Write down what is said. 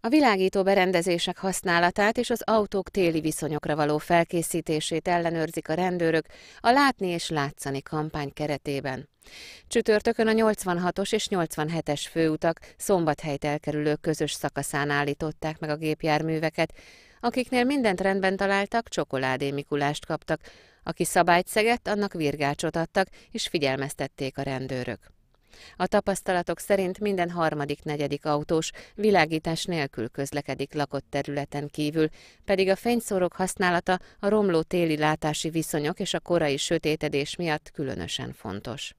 A világító berendezések használatát és az autók téli viszonyokra való felkészítését ellenőrzik a rendőrök a Látni és Látszani kampány keretében. Csütörtökön a 86-os és 87-es főutak szombathelyt elkerülő közös szakaszán állították meg a gépjárműveket, akiknél mindent rendben találtak, csokoládé Mikulást kaptak, aki szabályt szegett, annak virgácsot adtak, és figyelmeztették a rendőrök. A tapasztalatok szerint minden harmadik-negyedik autós világítás nélkül közlekedik lakott területen kívül, pedig a fényszórok használata a romló téli látási viszonyok és a korai sötétedés miatt különösen fontos.